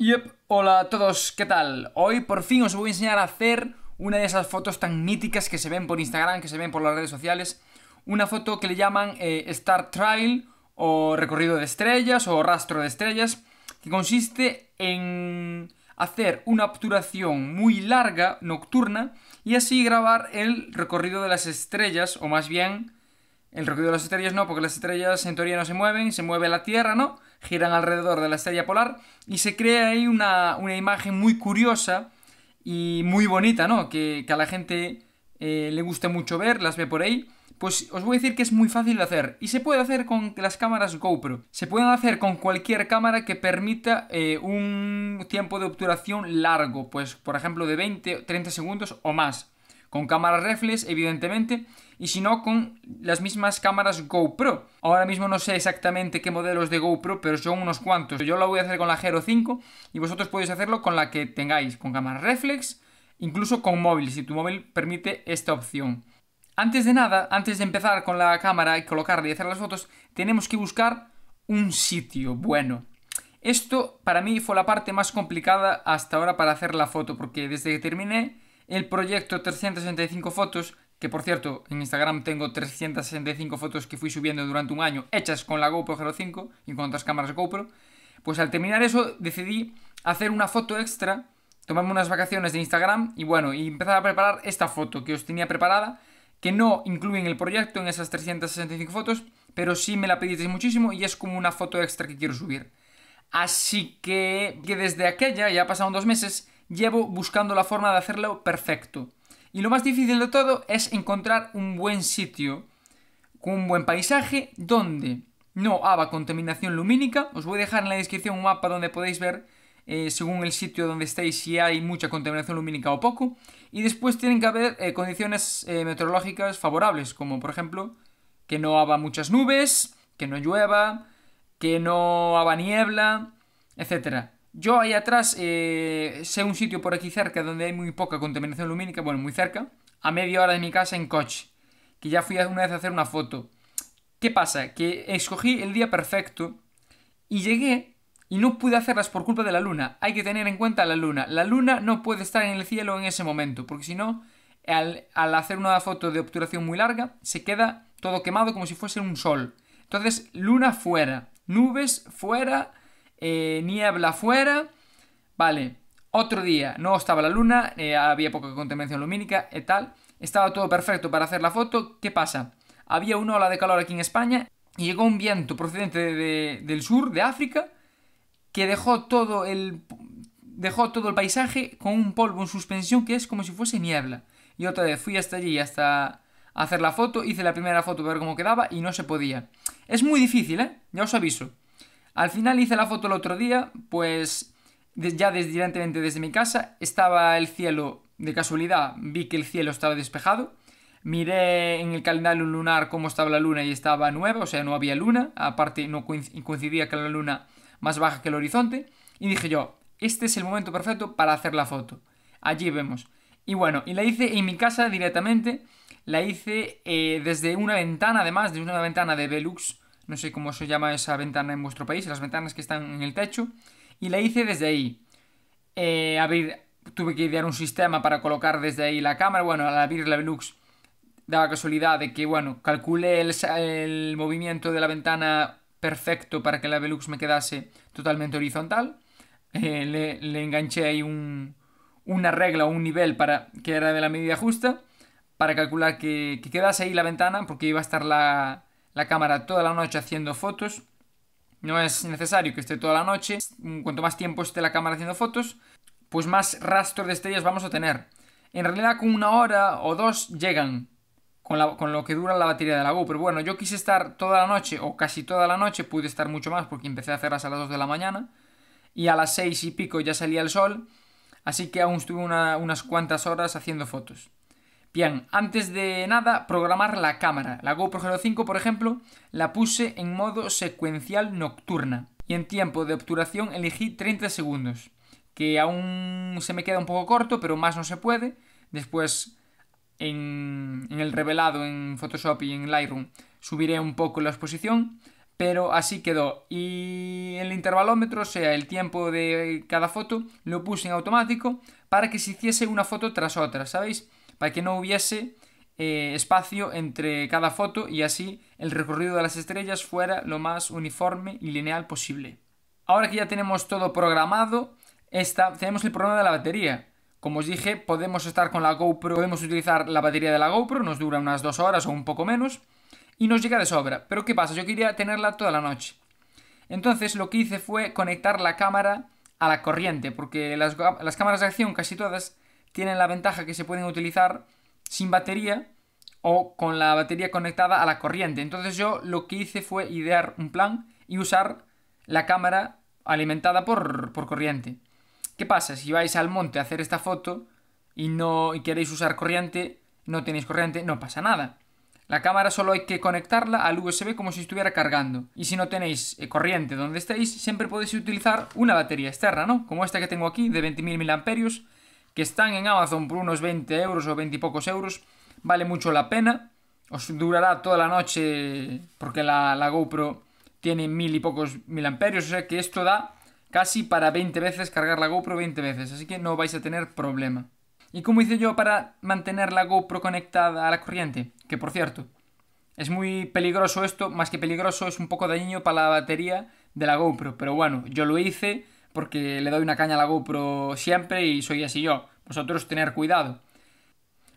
Yep, hola a todos, ¿qué tal? Hoy por fin os voy a enseñar a hacer una de esas fotos tan míticas que se ven por Instagram, que se ven por las redes sociales. Una foto que le llaman eh, Star Trail o recorrido de estrellas o rastro de estrellas, que consiste en hacer una obturación muy larga, nocturna, y así grabar el recorrido de las estrellas, o más bien el recorrido de las estrellas no, porque las estrellas en teoría no se mueven, se mueve la Tierra, ¿no? Giran alrededor de la estrella polar y se crea ahí una, imagen muy curiosa y muy bonita, ¿no? Que, a la gente eh, le gusta mucho ver, las ve por ahí. Pues os voy a decir que es muy fácil de hacer y se puede hacer con las cámaras GoPro. Se pueden hacer con cualquier cámara que permita eh, un tiempo de obturación largo, pues por ejemplo de 20, 30 segundos o más. Con cámaras reflex, evidentemente, y si no, con las mismas cámaras GoPro. Ahora mismo no sé exactamente qué modelos de GoPro, pero son unos cuantos. Yo lo voy a hacer con la Hero 5 y vosotros podéis hacerlo con la que tengáis, con cámara reflex, incluso con móvil, si tu móvil permite esta opción. Antes de nada, antes de empezar con la cámara y colocarla y hacer las fotos, tenemos que buscar un sitio bueno. Esto para mí fue la parte más complicada hasta ahora para hacer la foto, porque desde que terminé el proyecto 365 fotos, que por cierto, en Instagram tengo 365 fotos que fui subiendo durante un año, hechas con la GoPro 05 y con otras cámaras GoPro, pues al terminar eso decidí hacer una foto extra, tomarme unas vacaciones de Instagram y bueno, y empezar a preparar esta foto que os tenía preparada, que no en el proyecto en esas 365 fotos, pero sí me la pedisteis muchísimo y es como una foto extra que quiero subir. Así que, que desde aquella, ya pasado dos meses, llevo buscando la forma de hacerlo perfecto. Y lo más difícil de todo es encontrar un buen sitio, con un buen paisaje, donde no haga contaminación lumínica. Os voy a dejar en la descripción un mapa donde podéis ver, eh, según el sitio donde estéis, si hay mucha contaminación lumínica o poco. Y después tienen que haber eh, condiciones eh, meteorológicas favorables, como por ejemplo que no haga muchas nubes, que no llueva, que no haga niebla, etc. Yo ahí atrás eh, sé un sitio por aquí cerca donde hay muy poca contaminación lumínica, bueno, muy cerca, a media hora de mi casa en coche, que ya fui una vez a hacer una foto. ¿Qué pasa? Que escogí el día perfecto y llegué y no pude hacerlas por culpa de la luna. Hay que tener en cuenta la luna. La luna no puede estar en el cielo en ese momento, porque si no, al, al hacer una foto de obturación muy larga, se queda todo quemado como si fuese un sol. Entonces, luna fuera, nubes fuera, eh, niebla afuera. Vale, otro día no estaba la luna, eh, había poca contaminación lumínica y eh, tal. Estaba todo perfecto para hacer la foto. ¿Qué pasa? Había una ola de calor aquí en España y llegó un viento procedente del sur, de África, que dejó todo el dejó todo el paisaje con un polvo en suspensión que es como si fuese niebla. Y otra vez fui hasta allí, hasta hacer la foto, hice la primera foto para ver cómo quedaba y no se podía. Es muy difícil, ¿eh? Ya os aviso. Al final hice la foto el otro día, pues ya desde, directamente desde mi casa estaba el cielo, de casualidad vi que el cielo estaba despejado. Miré en el calendario lunar cómo estaba la luna y estaba nueva, o sea, no había luna, aparte no coincidía con la luna más baja que el horizonte. Y dije yo, este es el momento perfecto para hacer la foto. Allí vemos. Y bueno, y la hice en mi casa directamente. La hice eh, desde una ventana, además, de una ventana de Velux no sé cómo se llama esa ventana en vuestro país, las ventanas que están en el techo, y la hice desde ahí. Eh, abrir, tuve que idear un sistema para colocar desde ahí la cámara, bueno, al abrir la Velux daba casualidad de que, bueno, calculé el, movimiento de la ventana perfecto para que la Velux me quedase totalmente horizontal. Eh, le, enganché ahí una regla o un nivel para que era de la medida justa para calcular que, quedase ahí la ventana porque iba a estar la, la cámara toda la noche haciendo fotos. No es necesario que esté toda la noche. Cuanto más tiempo esté la cámara haciendo fotos, pues más rastros de estrellas vamos a tener. En realidad con una hora o dos llegan con, lo que dura la batería de la pero Bueno, yo quise estar toda la noche o casi toda la noche, pude estar mucho más porque empecé a hacerlas a las 2 de la mañana y a las 6 y pico ya salía el sol, así que aún estuve unas cuantas horas haciendo fotos. Bien, antes de nada, programar la cámara. La GoPro Hero 5, por ejemplo, la puse en modo secuencial nocturna y en tiempo de obturación elegí 30 segundos, que aún se me queda un poco corto, pero más no se puede. Después, en, en el revelado, en Photoshop y en Lightroom, subiré un poco la exposición, pero así quedó. Y el intervalómetro, o sea, el tiempo de cada foto, lo puse en automático para que se hiciese una foto tras otra, ¿sabéis? para que no hubiese eh, espacio entre cada foto y así el recorrido de las estrellas fuera lo más uniforme y lineal posible. Ahora que ya tenemos todo programado, tenemos el problema de la batería. Como os dije, podemos estar con la GoPro, podemos utilizar la batería de la GoPro, nos dura unas dos horas o un poco menos, y nos llega de sobra. Pero ¿qué pasa? Yo quería tenerla toda la noche. Entonces lo que hice fue conectar la cámara a la corriente, porque las cámaras de acción casi todas tienen la ventaja que se pueden utilizar sin batería o con la batería conectada a la corriente. Entonces yo lo que hice fue idear un plan y usar la cámara alimentada por, corriente. ¿Qué pasa? Si vais al monte a hacer esta foto y no y queréis usar corriente, no tenéis corriente, no pasa nada. La cámara solo hay que conectarla al USB como si estuviera cargando. Y si no tenéis eh, corriente donde estéis, siempre podéis utilizar una batería externa, ¿no? Como esta que tengo aquí de 20.000 mAh que están en Amazon por unos 20 euros o 20 y pocos euros. Vale mucho la pena. Os durará toda la noche porque la, GoPro tiene mil y pocos mil amperios. O sea que esto da casi para 20 veces cargar la GoPro 20 veces. Así que no vais a tener problema. ¿Y cómo hice yo para mantener la GoPro conectada a la corriente? Que por cierto, es muy peligroso esto, más que peligroso, es un poco dañino para la batería de la GoPro. Pero bueno, yo lo hice porque le doy una caña a la GoPro siempre y soy así yo. Vosotros tener cuidado.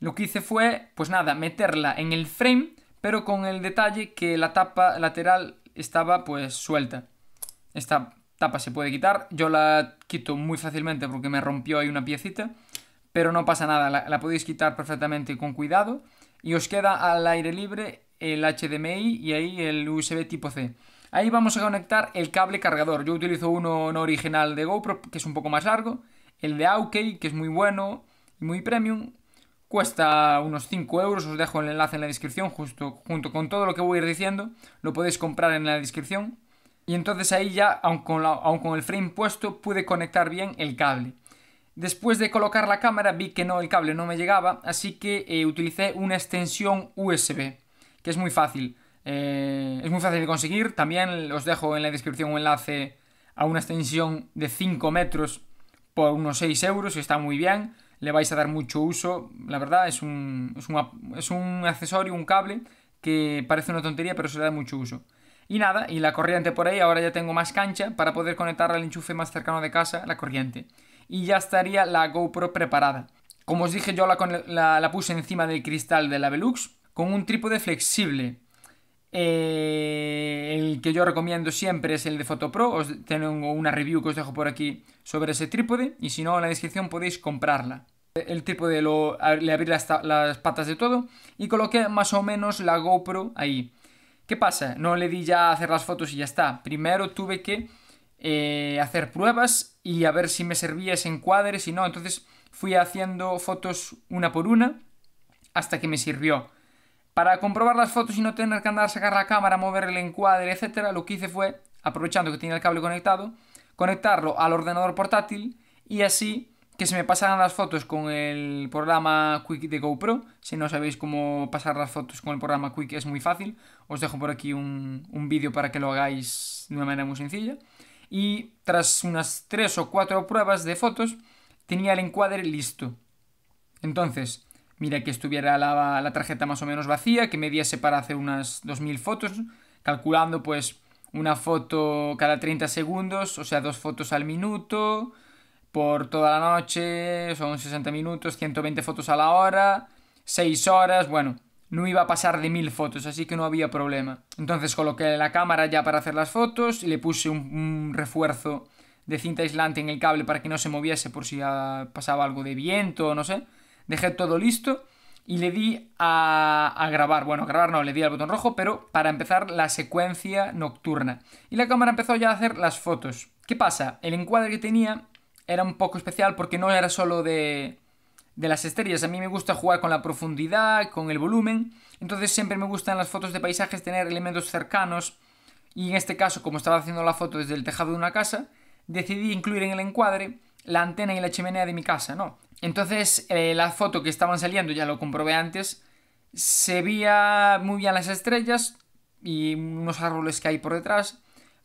Lo que hice fue, pues nada, meterla en el frame, pero con el detalle que la tapa lateral estaba pues suelta. Esta tapa se puede quitar, yo la quito muy fácilmente porque me rompió ahí una piecita, pero no pasa nada, la, la podéis quitar perfectamente con cuidado y os queda al aire libre el HDMI y ahí el USB tipo C. Ahí vamos a conectar el cable cargador. Yo utilizo uno no original de GoPro, que es un poco más largo. El de Aukey, que es muy bueno y muy premium. Cuesta unos 5 euros, os dejo el enlace en la descripción, justo junto con todo lo que voy a ir diciendo. Lo podéis comprar en la descripción. Y entonces ahí ya, aun con, el frame puesto, pude conectar bien el cable. Después de colocar la cámara vi que no, el cable no me llegaba, así que eh, utilicé una extensión USB, que es muy fácil. Eh, es muy fácil de conseguir. También os dejo en la descripción un enlace a una extensión de 5 metros por unos 6 euros. Está muy bien. Le vais a dar mucho uso. La verdad, es un, es un, accesorio, un cable que parece una tontería, pero se le da mucho uso. Y nada, y la corriente por ahí, ahora ya tengo más cancha para poder conectar al enchufe más cercano de casa, la corriente. Y ya estaría la GoPro preparada. Como os dije, yo la, la puse encima del cristal de la Velux con un trípode flexible eh, el que yo recomiendo siempre es el de Fotopro Os tengo una review que os dejo por aquí sobre ese trípode. Y si no, en la descripción podéis comprarla. El trípode lo, le abrí las, patas de todo y coloqué más o menos la GoPro ahí. ¿Qué pasa? No le di ya a hacer las fotos y ya está. Primero tuve que eh, hacer pruebas y a ver si me servía ese encuadre, si no. Entonces fui haciendo fotos una por una hasta que me sirvió. Para comprobar las fotos y no tener que andar a sacar la cámara, mover el encuadre, etcétera, lo que hice fue, aprovechando que tenía el cable conectado, conectarlo al ordenador portátil y así que se me pasaran las fotos con el programa Quick de GoPro. Si no sabéis cómo pasar las fotos con el programa Quick es muy fácil. Os dejo por aquí un, un vídeo para que lo hagáis de una manera muy sencilla. Y tras unas 3 o 4 pruebas de fotos, tenía el encuadre listo. Entonces, mira que estuviera la, la tarjeta más o menos vacía, que me diese para hacer unas 2000 fotos, calculando pues una foto cada 30 segundos, o sea, dos fotos al minuto, por toda la noche, son 60 minutos, 120 fotos a la hora, 6 horas, bueno, no iba a pasar de 1000 fotos, así que no había problema. Entonces coloqué la cámara ya para hacer las fotos y le puse un, un refuerzo de cinta aislante en el cable para que no se moviese por si ah, pasaba algo de viento o no sé dejé todo listo y le di a, grabar. Bueno, grabar no, le di al botón rojo, pero para empezar la secuencia nocturna. Y la cámara empezó ya a hacer las fotos. ¿Qué pasa? El encuadre que tenía era un poco especial porque no era solo de, de las estrellas. A mí me gusta jugar con la profundidad, con el volumen. Entonces siempre me gustan las fotos de paisajes tener elementos cercanos. Y en este caso, como estaba haciendo la foto desde el tejado de una casa, decidí incluir en el encuadre la antena y la chimenea de mi casa, ¿no? Entonces, eh, la foto que estaban saliendo, ya lo comprobé antes, se veía muy bien las estrellas y unos árboles que hay por detrás,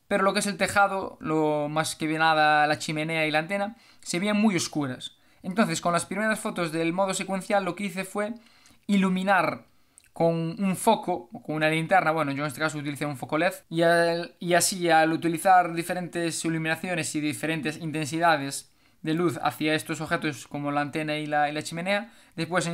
pero lo que es el tejado, lo más que bien nada la chimenea y la antena, se veían muy oscuras. Entonces, con las primeras fotos del modo secuencial, lo que hice fue iluminar con un foco, con una linterna, bueno, yo en este caso utilicé un foco LED, y así al utilizar diferentes iluminaciones y diferentes intensidades de luz hacia estos objetos como la antena y la, chimenea. Después,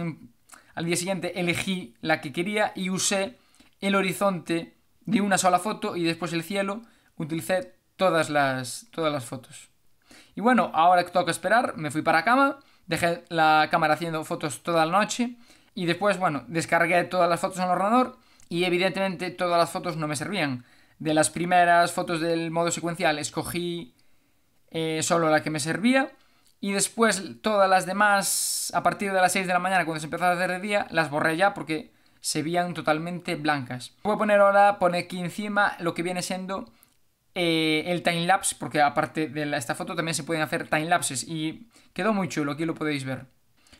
al día siguiente, elegí la que quería y usé el horizonte de una sola foto y después el cielo. Utilicé todas las, todas las fotos. Y bueno, ahora que toca esperar, me fui para cama, dejé la cámara haciendo fotos toda la noche y después, bueno, descargué todas las fotos en el ordenador y evidentemente todas las fotos no me servían. De las primeras fotos del modo secuencial escogí eh, solo la que me servía. Y después todas las demás, a partir de las 6 de la mañana, cuando se empezaba a hacer de día, las borré ya porque se veían totalmente blancas. Voy a poner ahora, poner aquí encima lo que viene siendo el eh, el timelapse, porque aparte de esta foto también se pueden hacer lapses y quedó muy chulo, aquí lo podéis ver.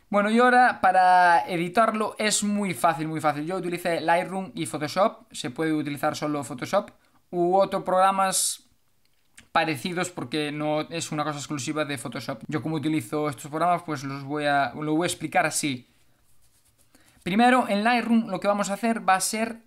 Bueno, y ahora para editarlo es muy fácil, muy fácil. Yo utilicé Lightroom y Photoshop, se puede utilizar solo Photoshop u otros programas parecidos porque no es una cosa exclusiva de Photoshop. Yo como utilizo estos programas, pues los voy a, lo voy a explicar así. Primero, en Lightroom lo que vamos a hacer va a ser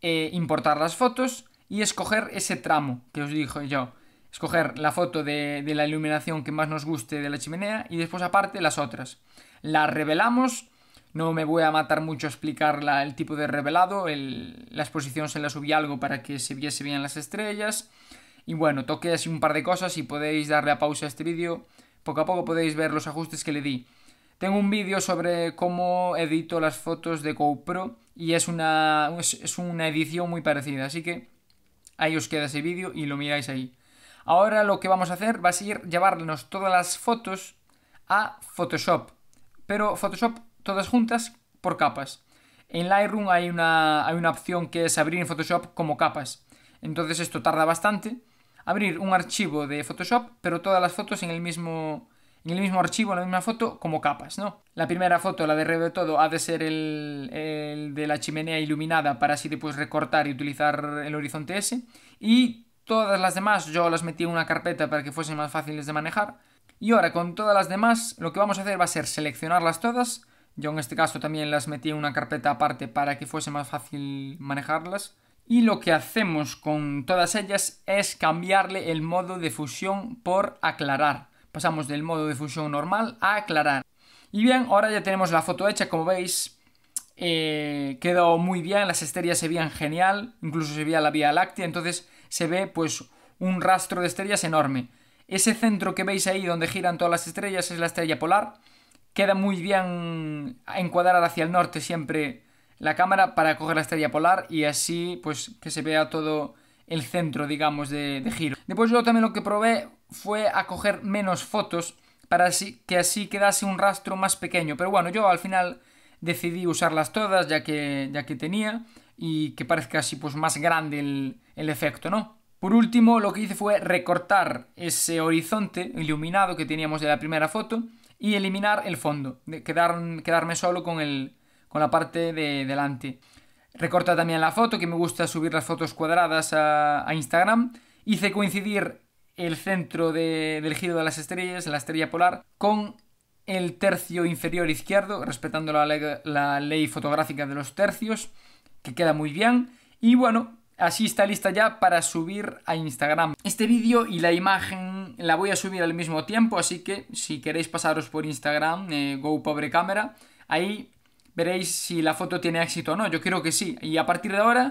eh, importar las fotos y escoger ese tramo que os dije yo. Escoger la foto de, la iluminación que más nos guste de la chimenea y después aparte las otras. Las revelamos, no me voy a matar mucho a explicar el tipo de revelado, la exposición se la subí algo para que se viese bien las estrellas. Y bueno, toqué así un par de cosas y podéis darle a pausa a este vídeo. Poco a poco podéis ver los ajustes que le di. Tengo un vídeo sobre cómo edito las fotos de GoPro y es una, es una edición muy parecida, así que ahí os queda ese vídeo y lo miráis ahí. Ahora lo que vamos a hacer va a ser llevarnos todas las fotos a Photoshop, pero Photoshop todas juntas por capas. En Lightroom hay una opción que es abrir en Photoshop como capas, entonces esto tarda bastante abrir un archivo de Photoshop, pero todas las fotos en el mismo en el mismo archivo, en la misma foto, como capas, ¿no? La primera foto, la de todo, ha de ser el, el, de la chimenea iluminada para así después recortar y utilizar el horizonte S. Y todas las demás yo las metí en una carpeta para que fuesen más fáciles de manejar. Y ahora con todas las demás lo que vamos a hacer va a ser seleccionarlas todas. Yo en este caso también las metí en una carpeta aparte para que fuese más fácil manejarlas y lo que hacemos con todas ellas es cambiarle el modo de fusión por aclarar. Pasamos del modo de fusión normal a aclarar. Y bien, ahora ya tenemos la foto hecha, como veis, eh, quedó muy bien, las estrellas se veían genial, incluso se veía la Vía Láctea, entonces se ve pues un rastro de estrellas enorme. Ese centro que veis ahí donde giran todas las estrellas es la estrella polar, queda muy bien encuadrada hacia el norte siempre la cámara para coger la estrella polar y así pues que se vea todo el centro, digamos, de, giro. Después yo también lo que probé fue a coger menos fotos para así, que así quedase un rastro más pequeño. Pero bueno, yo al final decidí usarlas todas ya que, ya que tenía y que parezca así pues más grande el, efecto, ¿no? Por último, lo que hice fue recortar ese horizonte iluminado que teníamos de la primera foto y eliminar el fondo, quedar quedarme solo con el, con la parte de delante. Recorta también la foto, que me gusta subir las fotos cuadradas a, Instagram. Hice coincidir el centro del giro de las estrellas, la estrella polar, con el tercio inferior izquierdo, respetando la, ley fotográfica de los tercios, que queda muy bien. Y bueno, así está lista ya para subir a Instagram. Este vídeo y la imagen la voy a subir al mismo tiempo, así que si queréis pasaros por Instagram, eh, Go Pobre Cámara, ahí veréis si la foto tiene éxito o no. Yo creo que sí. Y a partir de ahora,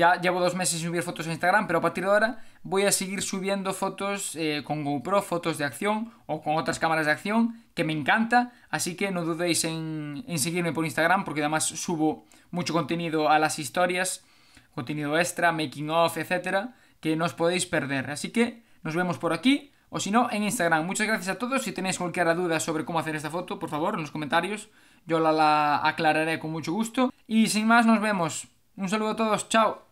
ya llevo dos meses sin subir fotos en Instagram, pero a partir de ahora voy a seguir subiendo fotos eh, con GoPro, fotos de acción o con otras cámaras de acción, que me encanta. Así que no dudéis en, seguirme por Instagram, porque además subo mucho contenido a las historias, contenido extra, making of, etcétera, que no os podéis perder. Así que nos vemos por aquí o si no, en Instagram. Muchas gracias a todos. Si tenéis cualquier duda sobre cómo hacer esta foto, por favor, en los comentarios yo la, la aclararé con mucho gusto. Y sin más, nos vemos. Un saludo a todos, chao.